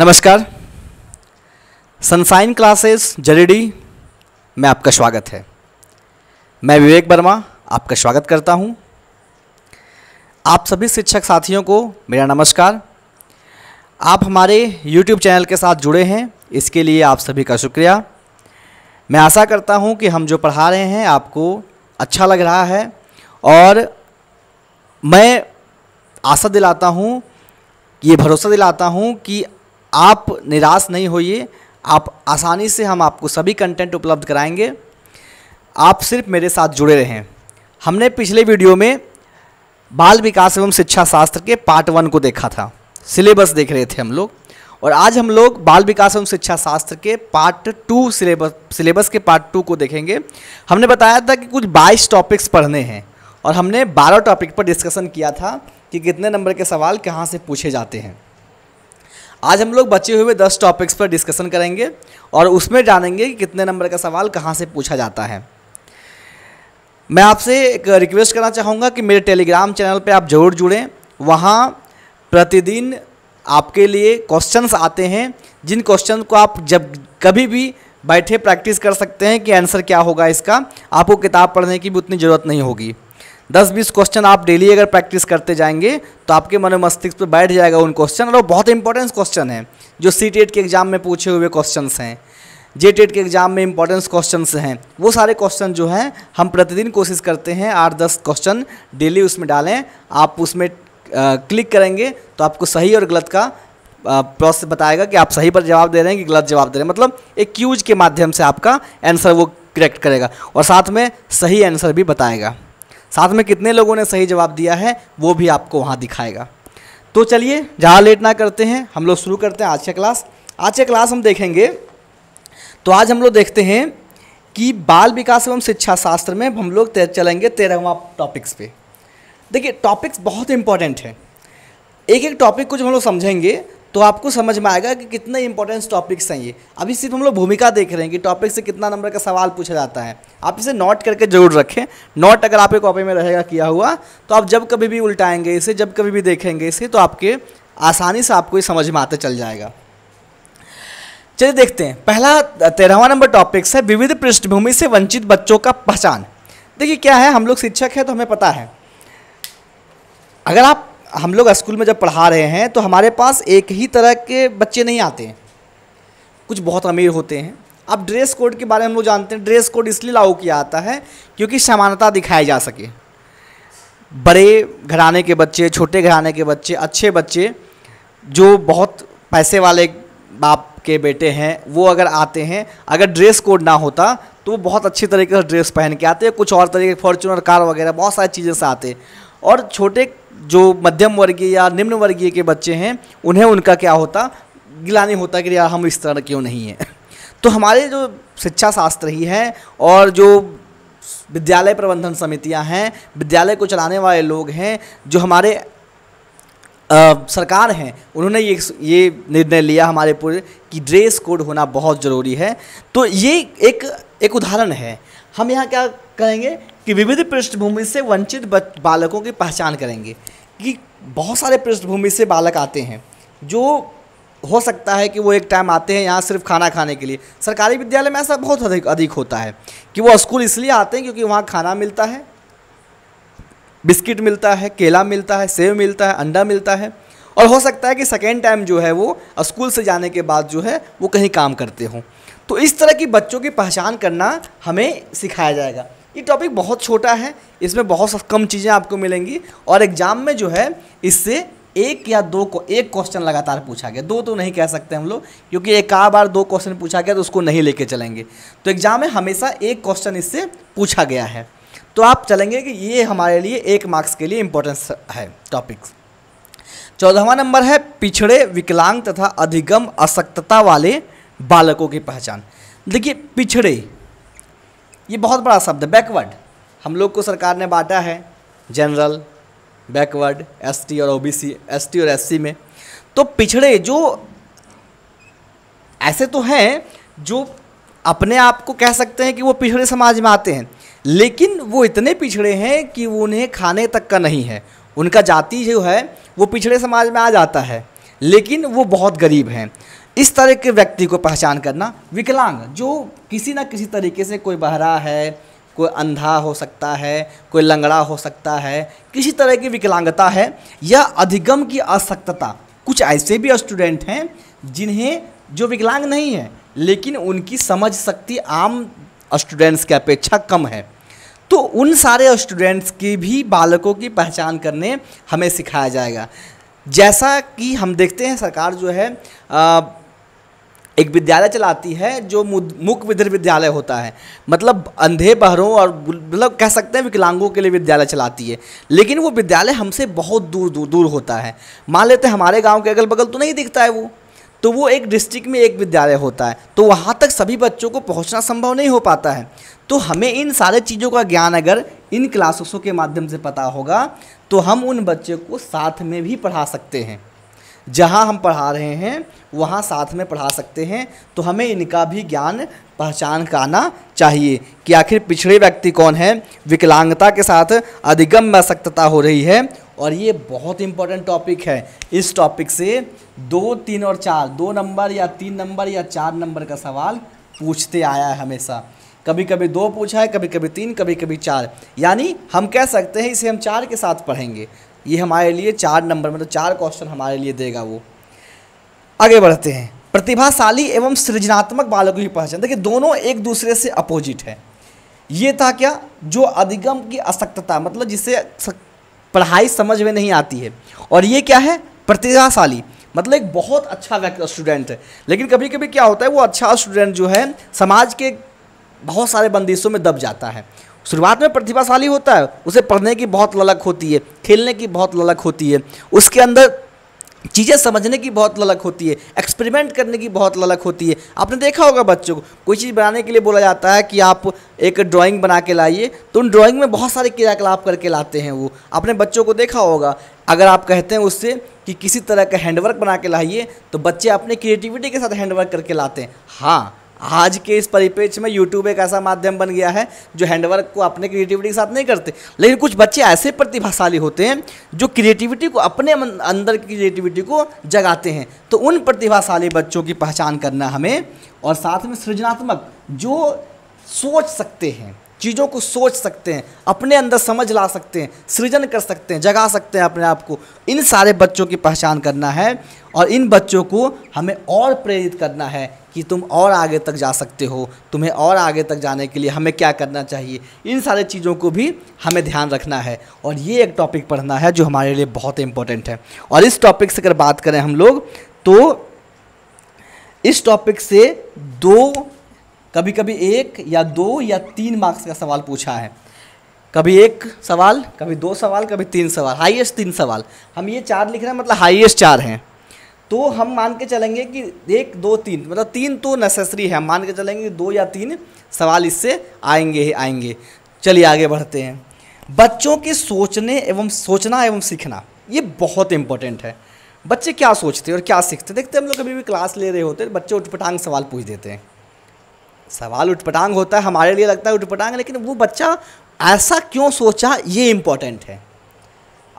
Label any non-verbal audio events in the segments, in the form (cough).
नमस्कार sunshine classes जरेडी में आपका स्वागत है मैं विवेक वर्मा आपका स्वागत करता हूं। आप सभी शिक्षक साथियों को मेरा नमस्कार आप हमारे YouTube चैनल के साथ जुड़े हैं इसके लिए आप सभी का शुक्रिया मैं आशा करता हूं कि हम जो पढ़ा रहे हैं आपको अच्छा लग रहा है और मैं आशा दिलाता हूं ये भरोसा दिलाता हूं कि आप निराश नहीं होइए आप आसानी से हम आपको सभी कंटेंट उपलब्ध कराएंगे आप सिर्फ मेरे साथ जुड़े रहें हमने पिछले वीडियो में बाल विकास एवं शिक्षा शास्त्र के पार्ट वन को देखा था सिलेबस देख रहे थे हम लोग और आज हम लोग बाल विकास एवं शिक्षा शास्त्र के पार्ट टू सिलेबस सिलेबस के पार्ट टू को देखेंगे हमने बताया था कि कुछ बाईस टॉपिक्स पढ़ने हैं और हमने बारह टॉपिक पर डिस्कशन किया था कि कितने नंबर के सवाल कहाँ से पूछे जाते हैं आज हम लोग बचे हुए दस टॉपिक्स पर डिस्कशन करेंगे और उसमें जानेंगे कि कितने नंबर का सवाल कहाँ से पूछा जाता है मैं आपसे एक रिक्वेस्ट करना चाहूँगा कि मेरे टेलीग्राम चैनल पर आप ज़रूर जुड़ें वहाँ प्रतिदिन आपके लिए क्वेश्चंस आते हैं जिन क्वेश्चन को आप जब कभी भी बैठे प्रैक्टिस कर सकते हैं कि आंसर क्या होगा इसका आपको किताब पढ़ने की भी उतनी ज़रूरत नहीं होगी दस बीस क्वेश्चन आप डेली अगर प्रैक्टिस करते जाएंगे तो आपके मन मस्तिष्क पर बैठ जाएगा उन क्वेश्चन और वो बहुत इंपॉर्टेंस क्वेश्चन है जो सी एट e के एग्ज़ाम में पूछे हुए क्वेश्चन हैं जे टेट e के एग्ज़ाम में इंपॉर्टेंस क्वेश्चन हैं वो सारे क्वेश्चन जो हैं हम प्रतिदिन कोशिश करते हैं आठ दस क्वेश्चन डेली उसमें डालें आप उसमें क्लिक करेंगे तो आपको सही और गलत का प्रोसेस बताएगा कि आप सही पर जवाब दे रहे हैं कि गलत जवाब दे रहे हैं मतलब एक क्यूज के माध्यम से आपका आंसर वो करेक्ट करेगा और साथ में सही आंसर भी बताएगा साथ में कितने लोगों ने सही जवाब दिया है वो भी आपको वहाँ दिखाएगा तो चलिए जहाँ लेट ना करते हैं हम लोग शुरू करते हैं आज का क्लास आज का क्लास हम देखेंगे तो आज हम लोग देखते हैं कि बाल विकास एवं शिक्षा शास्त्र में हम लोग चलेंगे तेरहवा टॉपिक्स पे देखिए टॉपिक्स बहुत इंपॉर्टेंट है एक एक टॉपिक को जब हम लोग समझेंगे तो आपको समझ में आएगा कि कितने इंपॉर्टेंस टॉपिक्स हैं ये अभी सिर्फ हम लोग भूमिका देख रहे हैं कि टॉपिक से कितना नंबर का सवाल पूछा जाता है आप इसे नोट करके जरूर रखें नोट अगर आपके कॉपी में रहेगा किया हुआ तो आप जब कभी भी उल्टाएंगे इसे जब कभी भी देखेंगे इसे तो आपके आसानी से आपको ये समझ में आता चल जाएगा चलिए देखते हैं पहला तेरहवा नंबर टॉपिक्स है विविध पृष्ठभूमि से वंचित बच्चों का पहचान देखिए क्या है हम लोग शिक्षक हैं तो हमें पता है अगर आप हम लोग स्कूल में जब पढ़ा रहे हैं तो हमारे पास एक ही तरह के बच्चे नहीं आते हैं कुछ बहुत अमीर होते हैं अब ड्रेस कोड के बारे में हम लोग जानते हैं ड्रेस कोड इसलिए लागू किया आता है क्योंकि समानता दिखाई जा सके बड़े घराने के बच्चे छोटे घराने के बच्चे अच्छे बच्चे जो बहुत पैसे वाले बाप के बेटे हैं वो अगर आते हैं अगर ड्रेस कोड ना होता तो वो बहुत अच्छी तरीके से ड्रेस पहन के आते कुछ और तरीके फॉर्चूनर कार वगैरह बहुत सारी चीज़ें से आते और छोटे जो मध्यम वर्गीय या निम्न वर्गीय के बच्चे हैं उन्हें उनका क्या होता गिलानी होता कि यार हम इस तरह क्यों नहीं हैं (laughs) तो हमारे जो शिक्षा शास्त्र ही है और जो विद्यालय प्रबंधन समितियां हैं विद्यालय को चलाने वाले लोग हैं जो हमारे आ, सरकार हैं उन्होंने ये ये निर्णय लिया हमारे पूरे कि ड्रेस कोड होना बहुत ज़रूरी है तो ये एक एक उदाहरण है हम यहाँ क्या करेंगे कि विविध पृष्ठभूमि से वंचित बालकों की पहचान करेंगे कि बहुत सारे पृष्ठभूमि से बालक आते हैं जो हो सकता है कि वो एक टाइम आते हैं यहाँ सिर्फ खाना खाने के लिए सरकारी विद्यालय में ऐसा बहुत अधिक अधिक होता है कि वो स्कूल इसलिए आते हैं क्योंकि वहाँ खाना मिलता है बिस्किट मिलता है केला मिलता है सेब मिलता है अंडा मिलता है और हो सकता है कि सेकेंड टाइम जो है वो स्कूल से जाने के बाद जो है वो कहीं काम करते हों तो इस तरह की बच्चों की पहचान करना हमें सिखाया जाएगा ये टॉपिक बहुत छोटा है इसमें बहुत कम चीज़ें आपको मिलेंगी और एग्ज़ाम में जो है इससे एक या दो को एक क्वेश्चन लगातार पूछा गया दो तो नहीं कह सकते हम लोग क्योंकि एक आ बार दो क्वेश्चन पूछा गया तो उसको नहीं लेके चलेंगे तो एग्ज़ाम में हमेशा एक क्वेश्चन इससे पूछा गया है तो आप चलेंगे कि ये हमारे लिए एक मार्क्स के लिए इम्पोर्टेंस है टॉपिक्स चौदहवा नंबर है पिछड़े विकलांग तथा अधिगम असक्तता वाले बालकों की पहचान देखिए पिछड़े ये बहुत बड़ा शब्द है बैकवर्ड हम लोग को सरकार ने बांटा है जनरल बैकवर्ड एसटी और ओबीसी एसटी और एससी में तो पिछड़े जो ऐसे तो हैं जो अपने आप को कह सकते हैं कि वो पिछड़े समाज में आते हैं लेकिन वो इतने पिछड़े हैं कि वो उन्हें खाने तक का नहीं है उनका जाति जो है वो पिछड़े समाज में आ जाता है लेकिन वो बहुत गरीब हैं इस तरह के व्यक्ति को पहचान करना विकलांग जो किसी ना किसी तरीके से कोई बहरा है कोई अंधा हो सकता है कोई लंगड़ा हो सकता है किसी तरह की विकलांगता है या अधिगम की असक्तता कुछ ऐसे भी स्टूडेंट हैं जिन्हें जो विकलांग नहीं है लेकिन उनकी समझ शक्ति आम स्टूडेंट्स की अपेक्षा कम है तो उन सारे स्टूडेंट्स की भी बालकों की पहचान करने हमें सिखाया जाएगा जैसा कि हम देखते हैं सरकार जो है आ, एक विद्यालय चलाती है जो मुख विधिर विद्यालय होता है मतलब अंधे बहरों और मतलब कह सकते हैं विकलांगों के लिए विद्यालय चलाती है लेकिन वो विद्यालय हमसे बहुत दूर दूर दूर होता है मान लेते हैं हमारे गाँव के अगल बगल तो नहीं दिखता है वो तो वो एक डिस्ट्रिक्ट में एक विद्यालय होता है तो वहाँ तक सभी बच्चों को पहुँचना संभव नहीं हो पाता है तो हमें इन सारे चीज़ों का ज्ञान अगर इन क्लासेसों के माध्यम से पता होगा तो हम उन बच्चों को साथ में भी पढ़ा सकते हैं जहाँ हम पढ़ा रहे हैं वहाँ साथ में पढ़ा सकते हैं तो हमें इनका भी ज्ञान पहचान कराना चाहिए कि आखिर पिछड़े व्यक्ति कौन है विकलांगता के साथ अधिगम असक्तता हो रही है और ये बहुत इंपॉर्टेंट टॉपिक है इस टॉपिक से दो तीन और चार दो नंबर या तीन नंबर या चार नंबर का सवाल पूछते आया है हमेशा कभी कभी दो पूछा है कभी कभी तीन कभी कभी चार यानी हम कह सकते हैं इसे हम चार के साथ पढ़ेंगे ये हमारे लिए चार नंबर मतलब चार क्वेश्चन हमारे लिए देगा वो आगे बढ़ते हैं प्रतिभाशाली एवं सृजनात्मक बालकों की पहचान देखिए दोनों एक दूसरे से अपोजिट है ये था क्या जो अधिगम की असक्तता मतलब जिसे पढ़ाई समझ में नहीं आती है और ये क्या है प्रतिभाशाली मतलब एक बहुत अच्छा स्टूडेंट है लेकिन कभी कभी क्या होता है वो अच्छा स्टूडेंट जो है समाज के बहुत सारे बंदिशों में दब जाता है शुरुआत में प्रतिभाशाली होता है उसे पढ़ने की बहुत ललक होती है खेलने की बहुत ललक होती है उसके अंदर चीज़ें समझने की बहुत ललक होती है एक्सपेरिमेंट करने की बहुत ललक होती है आपने देखा होगा बच्चों को कोई चीज़ बनाने के लिए बोला जाता है कि आप एक ड्राइंग बना के लाइए तो उन ड्राइंग में बहुत सारे क्रियाकलाप करके लाते हैं वो आपने बच्चों को देखा होगा अगर आप कहते हैं उससे कि किसी तरह का हैंडवर्क बना के लाइए तो बच्चे अपने क्रिएटिविटी के साथ हैंडवर्क करके लाते हैं हाँ आज के इस परिपेक्ष में यूट्यूब एक ऐसा माध्यम बन गया है जो हैंडवर्क को अपने क्रिएटिविटी के साथ नहीं करते लेकिन कुछ बच्चे ऐसे प्रतिभाशाली होते हैं जो क्रिएटिविटी को अपने अंदर की क्रिएटिविटी को जगाते हैं तो उन प्रतिभाशाली बच्चों की पहचान करना हमें और साथ में सृजनात्मक जो सोच सकते हैं चीज़ों को सोच सकते हैं अपने अंदर समझ ला सकते हैं सृजन कर सकते हैं जगा सकते हैं अपने आप को इन सारे बच्चों की पहचान करना है और इन बच्चों को हमें और प्रेरित करना है कि तुम और आगे तक जा सकते हो तुम्हें और आगे तक जाने के लिए हमें क्या करना चाहिए इन सारे चीज़ों को भी हमें ध्यान रखना है और ये एक टॉपिक पढ़ना है जो हमारे लिए बहुत इंपॉर्टेंट है और इस टॉपिक से अगर बात करें हम लोग तो इस टॉपिक से दो कभी कभी एक या दो या तीन मार्क्स का सवाल पूछा है कभी एक सवाल कभी दो सवाल कभी तीन सवाल हाईएस्ट तीन सवाल हम ये चार लिख रहे हैं मतलब हाईएस्ट चार हैं तो हम मान के चलेंगे कि एक दो तीन मतलब तीन तो नेसेसरी है हम मान के चलेंगे कि दो या तीन सवाल इससे आएंगे ही आएंगे चलिए आगे बढ़ते हैं बच्चों के सोचने एवं सोचना एवं सीखना ये बहुत इंपॉर्टेंट है बच्चे क्या सोचते हैं और क्या सीखते हैं देखते हम लोग कभी भी क्लास ले रहे होते हैं बच्चे उठपटांग सवाल पूछ देते हैं सवाल उठपटांग होता है हमारे लिए लगता है उठपटांग लेकिन वो बच्चा ऐसा क्यों सोचा ये इम्पॉर्टेंट है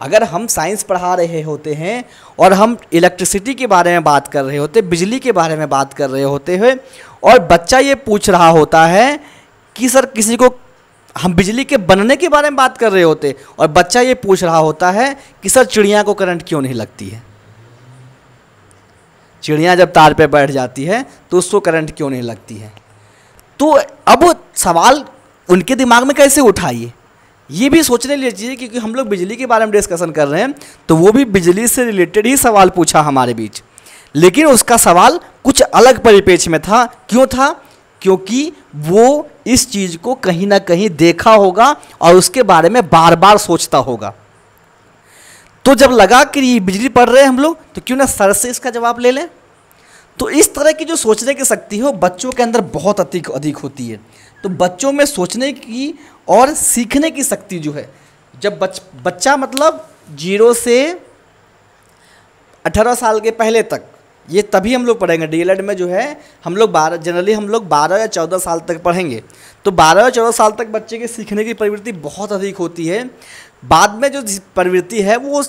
अगर हम साइंस पढ़ा रहे होते हैं और हम इलेक्ट्रिसिटी के बारे में बात कर रहे होते बिजली के बारे में बात कर रहे होते हैं और बच्चा ये पूछ रहा होता है कि सर किसी को हम बिजली के बनने के बारे में बात कर रहे होते और बच्चा ये पूछ रहा होता है कि सर चिड़िया को करंट क्यों नहीं लगती है चिड़िया जब तार पे बैठ जाती है तो उसको करंट क्यों नहीं लगती है तो अब सवाल उनके दिमाग में कैसे उठाइए ये भी सोचने लीजिए क्योंकि हम लोग बिजली के बारे में डिस्कशन कर रहे हैं तो वो भी बिजली से रिलेटेड ही सवाल पूछा हमारे बीच लेकिन उसका सवाल कुछ अलग परिपेक्ष में था क्यों था क्योंकि वो इस चीज़ को कहीं ना कहीं देखा होगा और उसके बारे में बार बार सोचता होगा तो जब लगा कि ये बिजली पड़ रहे हैं हम लोग तो क्यों ना सर से इसका जवाब ले लें तो इस तरह की जो सोचने की शक्ति हो बच्चों के अंदर बहुत अधिक अधिक होती है तो बच्चों में सोचने की और सीखने की शक्ति जो है जब बच बच्चा मतलब जीरो से अठारह साल के पहले तक ये तभी हम लोग पढ़ेंगे डी में जो है हम लोग बारह जनरली हम लोग बारह या चौदह साल तक पढ़ेंगे तो बारह या चौदह साल तक बच्चे की सीखने की प्रवृत्ति बहुत अधिक होती है बाद में जो प्रवृत्ति है वो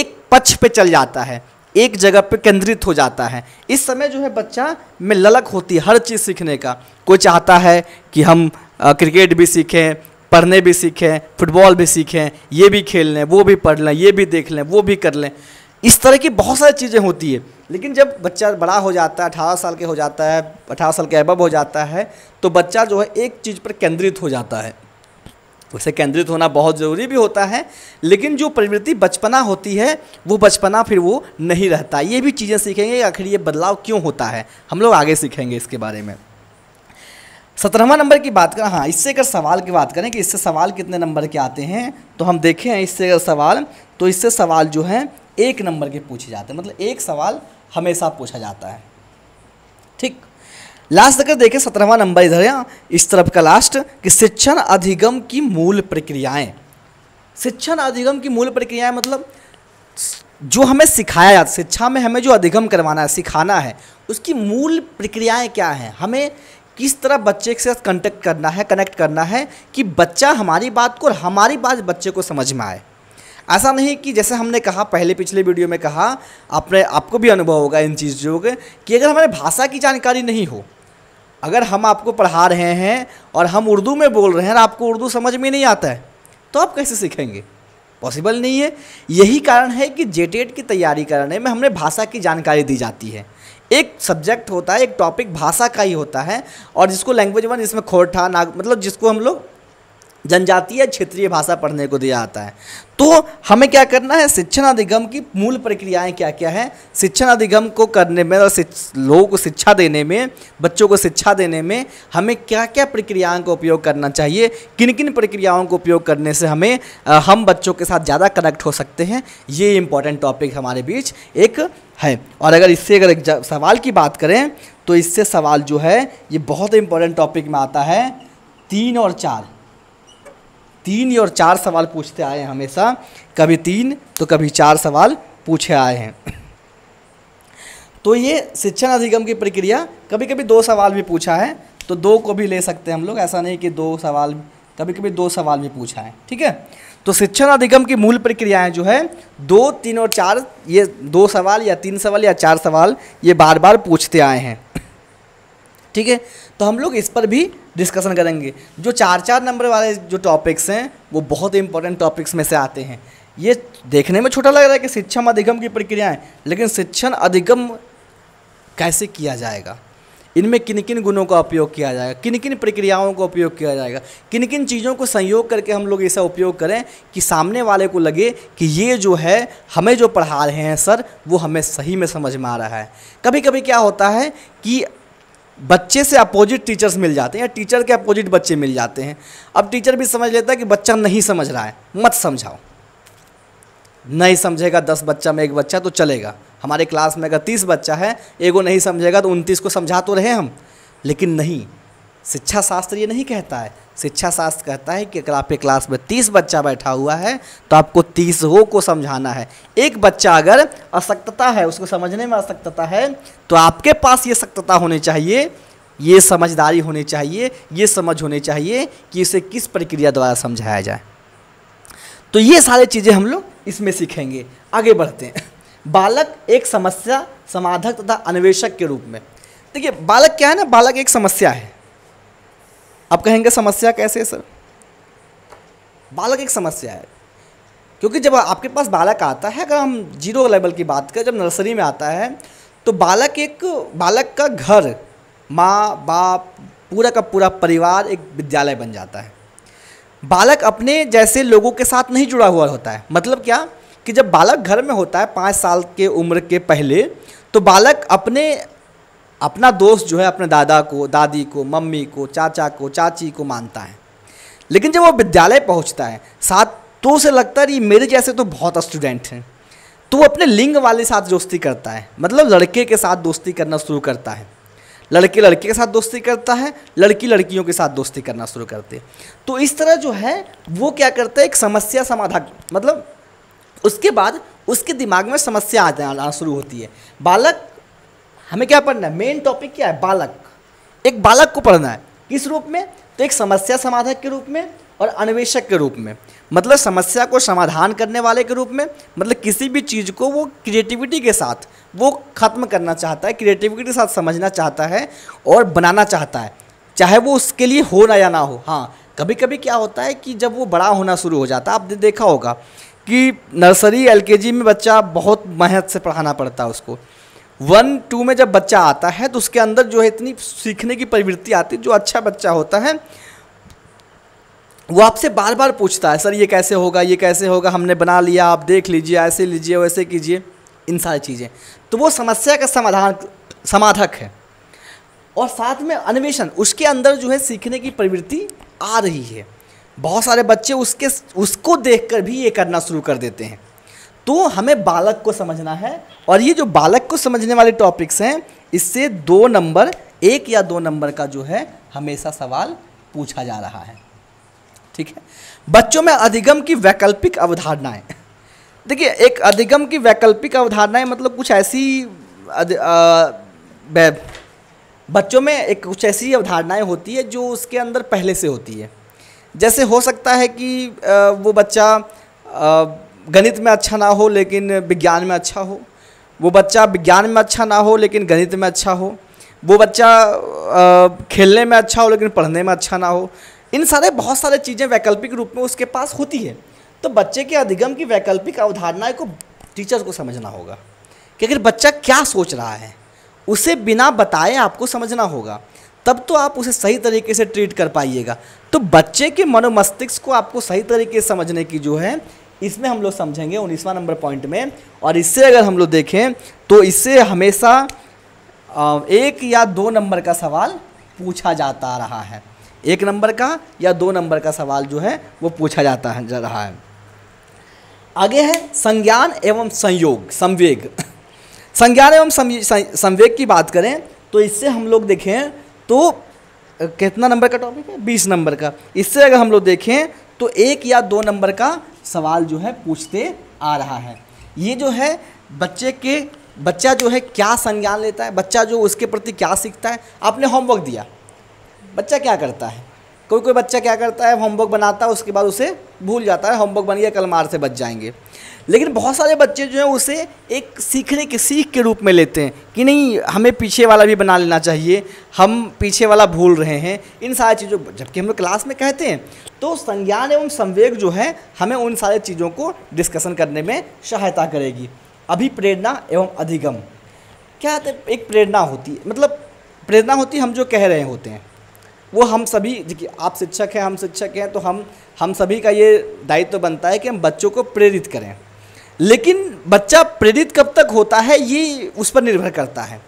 एक पक्ष पे चल जाता है एक जगह पे केंद्रित हो जाता है इस समय जो है बच्चा में ललक होती है हर चीज़ सीखने का कोई चाहता है कि हम क्रिकेट भी सीखें पढ़ने भी सीखें फुटबॉल भी सीखें ये भी खेल लें वो भी पढ़ लें ये भी देख लें वो भी कर लें इस तरह की बहुत सारी चीज़ें होती है लेकिन जब बच्चा बड़ा हो जाता है अठारह साल के हो जाता है अठारह साल के अबब हो जाता है तो बच्चा जो है एक चीज़ पर केंद्रित हो जाता है उसे केंद्रित होना बहुत ज़रूरी भी होता है लेकिन जो प्रवृत्ति बचपना होती है वो बचपना फिर वो नहीं रहता ये भी चीज़ें सीखेंगे आखिर ये बदलाव क्यों होता है हम लोग आगे सीखेंगे इसके बारे में सत्रहवा नंबर की बात करें हाँ इससे अगर सवाल की बात करें कि इससे सवाल कितने नंबर के आते हैं तो हम देखें इससे अगर सवाल तो इससे सवाल जो है एक नंबर के पूछे जाते हैं मतलब एक सवाल हमेशा पूछा जाता है ठीक लास्ट अगर देखें सत्रहवा नंबर इधर है इस तरफ का लास्ट कि शिक्षण अधिगम की मूल प्रक्रियाएं शिक्षण अधिगम की मूल प्रक्रियाएं मतलब जो हमें सिखाया जाता शिक्षा में हमें जो अधिगम करवाना है सिखाना है उसकी मूल प्रक्रियाएं क्या हैं हमें किस तरह बच्चे के साथ कंटेक्ट करना है कनेक्ट करना है कि बच्चा हमारी बात को और हमारी बात बच्चे को समझ में आए ऐसा नहीं कि जैसे हमने कहा पहले पिछले वीडियो में कहा आपने आपको भी अनुभव होगा इन चीज़ों के कि अगर हमारे भाषा की जानकारी नहीं हो अगर हम आपको पढ़ा रहे हैं और हम उर्दू में बोल रहे हैं और आपको उर्दू समझ में नहीं आता है तो आप कैसे सीखेंगे पॉसिबल नहीं है यही कारण है कि जे e की तैयारी करने में हमने भाषा की जानकारी दी जाती है एक सब्जेक्ट होता है एक टॉपिक भाषा का ही होता है और जिसको लैंग्वेज वन जिसमें खोरठा नाग मतलब जिसको हम लोग जनजातीय क्षेत्रीय भाषा पढ़ने को दिया जाता है तो हमें क्या करना है शिक्षण अधिगम की मूल प्रक्रियाएं क्या क्या है शिक्षण अधिगम को करने में और लोगों को शिक्षा देने में बच्चों को शिक्षा देने में हमें क्या क्या प्रक्रियाओं का उपयोग करना चाहिए किन किन प्रक्रियाओं का उपयोग करने से हमें आ, हम बच्चों के साथ ज़्यादा कनेक्ट हो सकते हैं ये इंपॉर्टेंट टॉपिक हमारे बीच एक है और अगर इससे अगर सवाल की बात करें तो इससे सवाल जो है ये बहुत इंपॉर्टेंट टॉपिक में आता है तीन और चार तीन और चार सवाल पूछते आए हैं हमेशा कभी तीन तो कभी चार सवाल पूछे आए हैं तो ये शिक्षण अधिगम की प्रक्रिया कभी कभी दो सवाल भी पूछा है तो दो को भी ले सकते हैं हम लोग ऐसा नहीं कि दो सवाल कभी कभी दो सवाल भी पूछा है ठीक है तो शिक्षण अधिगम की मूल प्रक्रियाएं जो है दो तीन और चार ये दो सवाल या तीन सवाल या चार सवाल ये बार बार पूछते आए हैं ठीक है तो हम लोग इस पर भी डिस्कशन करेंगे जो चार चार नंबर वाले जो टॉपिक्स हैं वो बहुत इंपॉर्टेंट टॉपिक्स में से आते हैं ये देखने में छोटा लग रहा है कि शिक्षण अधिगम की प्रक्रियाएं लेकिन शिक्षण अधिगम कैसे किया जाएगा इनमें किन किन गुणों का उपयोग किया जाएगा किन किन प्रक्रियाओं का उपयोग किया जाएगा किन किन चीज़ों को संयोग करके हम लोग ऐसा उपयोग करें कि सामने वाले को लगे कि ये जो है हमें जो पढ़ा रहे हैं सर वो हमें सही में समझ में आ रहा है कभी कभी क्या होता है कि बच्चे से अपोजिट टीचर्स मिल जाते हैं या टीचर के अपोजिट बच्चे मिल जाते हैं अब टीचर भी समझ लेता है कि बच्चा नहीं समझ रहा है मत समझाओ नहीं समझेगा दस बच्चा में एक बच्चा तो चलेगा हमारे क्लास में अगर तीस बच्चा है एगो नहीं समझेगा तो उनतीस को समझा तो रहे हम लेकिन नहीं शिक्षा शास्त्र ये नहीं कहता है शिक्षा शास्त्र कहता है कि अगर आपके क्लास में तीस बच्चा बैठा हुआ है तो आपको तीस हो को समझाना है एक बच्चा अगर असक्तता है उसको समझने में असक्तता है तो आपके पास ये सक्तता होनी चाहिए ये समझदारी होनी चाहिए ये समझ होनी चाहिए कि इसे किस प्रक्रिया द्वारा समझाया जाए तो ये सारी चीज़ें हम लोग इसमें सीखेंगे आगे बढ़ते हैं बालक एक समस्या समाधक तथा अन्वेषक के रूप में देखिए बालक क्या है ना बालक एक समस्या है अब कहेंगे समस्या कैसे है सर बालक एक समस्या है क्योंकि जब आपके पास बालक आता है अगर हम जीरो लेवल की बात करें जब नर्सरी में आता है तो बालक एक बालक का घर माँ बाप पूरा का पूरा परिवार एक विद्यालय बन जाता है बालक अपने जैसे लोगों के साथ नहीं जुड़ा हुआ होता है मतलब क्या कि जब बालक घर में होता है पाँच साल के उम्र के पहले तो बालक अपने अपना दोस्त जो है अपने दादा को दादी को मम्मी को चाचा को चाची को मानता है लेकिन जब वो विद्यालय पहुंचता है साथ तो उसे लगता है कि मेरे जैसे तो बहुत स्टूडेंट हैं तो वो अपने लिंग वाले साथ दोस्ती करता है मतलब लड़के के साथ दोस्ती करना शुरू करता है लड़के लड़के के साथ दोस्ती करता है लड़की लड़कियों के साथ दोस्ती करना शुरू करते हैं तो इस तरह जो है वो क्या करता है एक समस्या समाधान मतलब उसके बाद उसके दिमाग में समस्या आ जाना शुरू होती है बालक हमें क्या पढ़ना है मेन टॉपिक क्या है बालक एक बालक को पढ़ना है किस रूप में तो एक समस्या समाधान के रूप में और अन्वेषक के रूप में मतलब समस्या को समाधान करने वाले के रूप में मतलब किसी भी चीज़ को वो क्रिएटिविटी के साथ वो ख़त्म करना चाहता है क्रिएटिविटी के साथ समझना चाहता है और बनाना चाहता है चाहे वो उसके लिए हो ना या ना हो हाँ कभी कभी क्या होता है कि जब वो बड़ा होना शुरू हो जाता है आपने देखा होगा कि नर्सरी एल में बच्चा बहुत मेहनत से पढ़ाना पड़ता है उसको वन टू में जब बच्चा आता है तो उसके अंदर जो है इतनी सीखने की प्रवृत्ति आती है जो अच्छा बच्चा होता है वो आपसे बार बार पूछता है सर ये कैसे होगा ये कैसे होगा हमने बना लिया आप देख लीजिए ऐसे लीजिए वैसे कीजिए इन सारी चीज़ें तो वो समस्या का समाधान समाधक है और साथ में अन्वेषण उसके अंदर जो है सीखने की प्रवृत्ति आ रही है बहुत सारे बच्चे उसके उसको देखकर भी ये करना शुरू कर देते हैं तो हमें बालक को समझना है और ये जो बालक को समझने वाले टॉपिक्स हैं इससे दो नंबर एक या दो नंबर का जो है हमेशा सवाल पूछा जा रहा है ठीक है बच्चों में अधिगम की वैकल्पिक अवधारणाएं देखिए एक अधिगम की वैकल्पिक अवधारणाएं मतलब कुछ ऐसी बच्चों में एक कुछ ऐसी अवधारणाएं होती है जो उसके अंदर पहले से होती है जैसे हो सकता है कि वो बच्चा गणित में अच्छा ना हो लेकिन विज्ञान में अच्छा हो वो बच्चा विज्ञान में अच्छा ना हो लेकिन गणित में अच्छा हो वो बच्चा खेलने में अच्छा हो लेकिन पढ़ने में अच्छा ना हो इन सारे बहुत सारे चीज़ें वैकल्पिक रूप में उसके पास होती है तो बच्चे के अधिगम की वैकल्पिक अवधारणाएँ को टीचर को समझना होगा कि अगर बच्चा क्या सोच रहा है उसे बिना बताए आपको समझना होगा तब तो आप उसे सही तरीके से ट्रीट कर पाइएगा तो बच्चे के मनोमस्तिष्क को आपको सही तरीके से समझने की जो है इसमें हम लोग समझेंगे उन्नीसवा नंबर पॉइंट में और इससे अगर हम लोग देखें तो इससे हमेशा एक या दो नंबर का सवाल पूछा जाता रहा है एक नंबर का या दो नंबर का सवाल जो है वो पूछा जाता है जा रहा है आगे है संज्ञान एवं संयोग संवेग (laughs) संज्ञान एवं संवेग की बात करें तो इससे हम लोग देखें तो कितना नंबर का टॉपिक है बीस नंबर का इससे अगर हम लोग देखें तो एक या दो नंबर का सवाल जो है पूछते आ रहा है ये जो है बच्चे के बच्चा जो है क्या संज्ञान लेता है बच्चा जो उसके प्रति क्या सीखता है आपने होमवर्क दिया बच्चा क्या करता है कोई कोई बच्चा क्या करता है होमवर्क बनाता है उसके बाद उसे भूल जाता है होमवर्क बन गया कल मार से बच जाएंगे लेकिन बहुत सारे बच्चे जो हैं उसे एक सीखने के सीख के रूप में लेते हैं कि नहीं हमें पीछे वाला भी बना लेना चाहिए हम पीछे वाला भूल रहे हैं इन सारी चीज़ों जबकि हम लोग क्लास में कहते हैं तो संज्ञान एवं संवेग जो है हमें उन सारे चीज़ों को डिस्कसन करने में सहायता करेगी अभी प्रेरणा एवं अधिगम क्या एक प्रेरणा होती है मतलब प्रेरणा होती हम जो कह रहे होते हैं वो हम सभी देखिए आप शिक्षक हैं हम शिक्षक हैं तो हम हम सभी का ये दायित्व तो बनता है कि हम बच्चों को प्रेरित करें लेकिन बच्चा प्रेरित कब तक होता है ये उस पर निर्भर करता है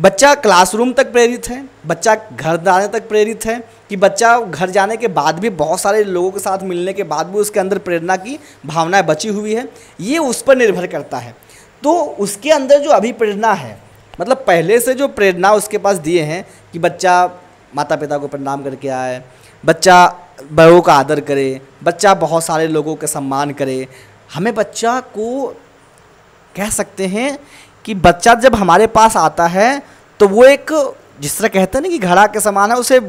बच्चा क्लासरूम तक प्रेरित है बच्चा घर जाने तक प्रेरित है कि बच्चा घर जाने के बाद भी बहुत सारे लोगों के साथ मिलने के बाद भी उसके अंदर प्रेरणा की भावनाएं बची हुई है ये उस पर निर्भर करता है तो उसके अंदर जो अभी प्रेरणा है मतलब पहले से जो प्रेरणा उसके पास दिए हैं कि बच्चा माता पिता को प्रणाम करके आए बच्चा बड़ों का आदर करे बच्चा बहुत सारे लोगों का सम्मान करे हमें बच्चा को कह सकते हैं कि बच्चा जब हमारे पास आता है तो वो एक जिस तरह कहते हैं ना कि घड़ा के समान है उसे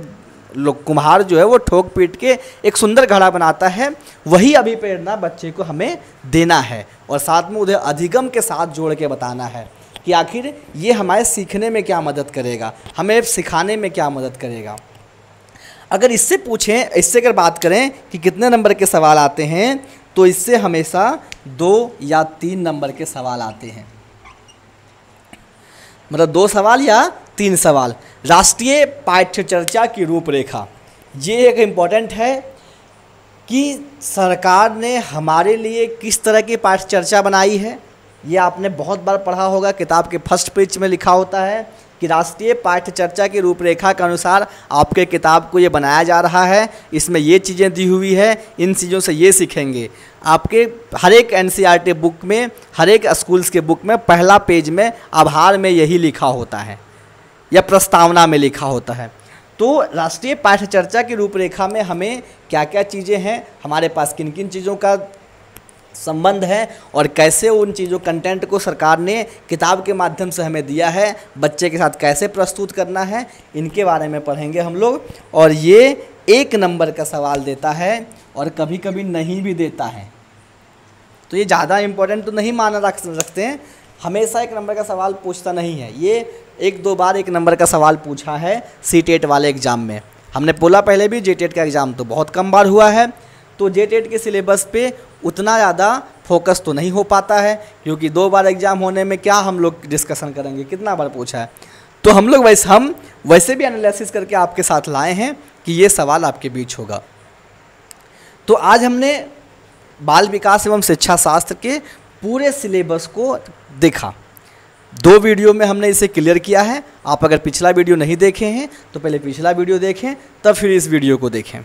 लोग कुम्हार जो है वो ठोक पीट के एक सुंदर घड़ा बनाता है वही अभी प्रेरणा बच्चे को हमें देना है और साथ में उधर अधिगम के साथ जोड़ के बताना है कि आखिर ये हमारे सीखने में क्या मदद करेगा हमें सिखाने में क्या मदद करेगा अगर इससे पूछें इससे अगर बात करें कि कितने नंबर के सवाल आते हैं तो इससे हमेशा दो या तीन नंबर के सवाल आते हैं मतलब दो सवाल या तीन सवाल राष्ट्रीय पाठ्यचर्चा की रूपरेखा ये एक इम्पॉर्टेंट है कि सरकार ने हमारे लिए किस तरह की पाठ्यचर्चा बनाई है ये आपने बहुत बार पढ़ा होगा किताब के फर्स्ट पेज में लिखा होता है कि राष्ट्रीय पाठ्य चर्चा की रूपरेखा के अनुसार आपके किताब को ये बनाया जा रहा है इसमें ये चीज़ें दी हुई है इन चीज़ों से ये सीखेंगे आपके हर एक एन e बुक में हर एक स्कूल्स के बुक में पहला पेज में आभार में यही लिखा होता है या प्रस्तावना में लिखा होता है तो राष्ट्रीय पाठ्य चर्चा की रूपरेखा में हमें क्या क्या चीज़ें हैं हमारे पास किन किन चीज़ों का संबंध है और कैसे उन चीज़ों कंटेंट को सरकार ने किताब के माध्यम से हमें दिया है बच्चे के साथ कैसे प्रस्तुत करना है इनके बारे में पढ़ेंगे हम लोग और ये एक नंबर का सवाल देता है और कभी कभी नहीं भी देता है तो ये ज़्यादा इम्पोर्टेंट तो नहीं माना रख सकते हैं हमेशा एक नंबर का सवाल पूछता नहीं है ये एक दो बार एक नंबर का सवाल पूछा है सी टेट e वाले एग्ज़ाम में हमने बोला पहले भी जे टेट e का एग्ज़ाम तो बहुत कम बार हुआ है तो जे टेट e के सिलेबस पे उतना ज़्यादा फोकस तो नहीं हो पाता है क्योंकि दो बार एग्ज़ाम होने में क्या हम लोग डिस्कशन करेंगे कितना बार पूछा है तो हम लोग वैसे हम वैसे भी एनालिसिस करके आपके साथ लाए हैं कि ये सवाल आपके बीच होगा तो आज हमने बाल विकास एवं शिक्षा शास्त्र के पूरे सिलेबस को देखा दो वीडियो में हमने इसे क्लियर किया है आप अगर पिछला वीडियो नहीं देखे हैं तो पहले पिछला वीडियो देखें तब फिर इस वीडियो को देखें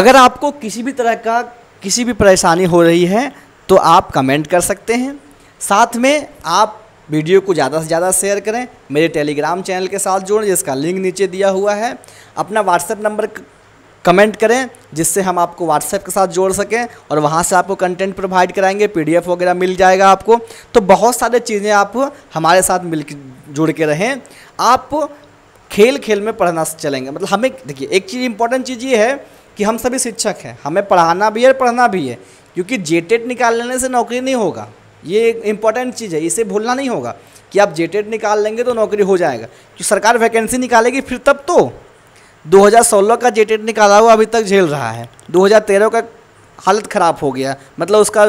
अगर आपको किसी भी तरह का किसी भी परेशानी हो रही है तो आप कमेंट कर सकते हैं साथ में आप वीडियो को ज़्यादा से ज़्यादा शेयर करें मेरे टेलीग्राम चैनल के साथ जोड़ें जिसका लिंक नीचे दिया हुआ है अपना व्हाट्सएप नंबर कमेंट करें जिससे हम आपको व्हाट्सएप के साथ जोड़ सकें और वहाँ से आपको कंटेंट प्रोवाइड कराएंगे पीडीएफ वगैरह मिल जाएगा आपको तो बहुत सारे चीज़ें आप हमारे साथ मिल जुड़ के रहें आप खेल खेल में पढ़ना चलेंगे मतलब हमें देखिए एक चीज़ इंपॉर्टेंट चीज़ ये है कि हम सभी शिक्षक हैं हमें पढ़ाना भी है पढ़ना भी है क्योंकि जेटेट e निकाल लेने से नौकरी नहीं होगा ये एक इम्पॉर्टेंट चीज़ है इसे भूलना नहीं होगा कि आप जेटेट e निकाल लेंगे तो नौकरी हो जाएगा कि सरकार वैकेंसी निकालेगी फिर तब तो 2016 का जेटेट e निकाला हुआ अभी तक झेल रहा है 2013 का हालत ख़राब हो गया मतलब उसका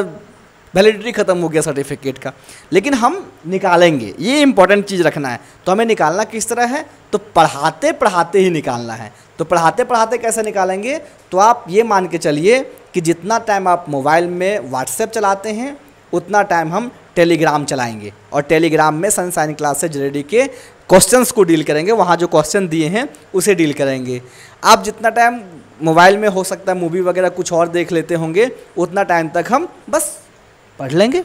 वैलिडिटी ख़त्म हो गया सर्टिफिकेट का लेकिन हम निकालेंगे ये इंपॉर्टेंट चीज़ रखना है तो हमें निकालना किस तरह है तो पढ़ाते पढ़ाते ही निकालना है तो पढ़ाते पढ़ाते कैसे निकालेंगे तो आप ये मान के चलिए कि जितना टाइम आप मोबाइल में व्हाट्सएप चलाते हैं उतना टाइम हम टेलीग्राम चलाएंगे और टेलीग्राम में सनसाइन क्लासेज रेडी के क्वेश्चंस को डील करेंगे वहाँ जो क्वेश्चन दिए हैं उसे डील करेंगे आप जितना टाइम मोबाइल में हो सकता है मूवी वगैरह कुछ और देख लेते होंगे उतना टाइम तक हम बस पढ़ लेंगे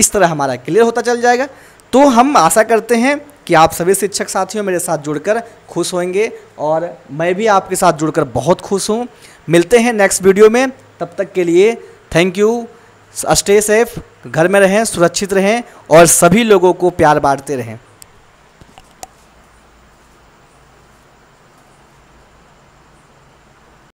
इस तरह हमारा क्लियर होता चल जाएगा तो हम आशा करते हैं कि आप सभी शिक्षक साथियों मेरे साथ जुड़कर खुश होंगे और मैं भी आपके साथ जुड़कर बहुत खुश हूँ मिलते हैं नेक्स्ट वीडियो में तब तक के लिए थैंक यू स्टे सेफ घर में रहें सुरक्षित रहें और सभी लोगों को प्यार बांटते रहें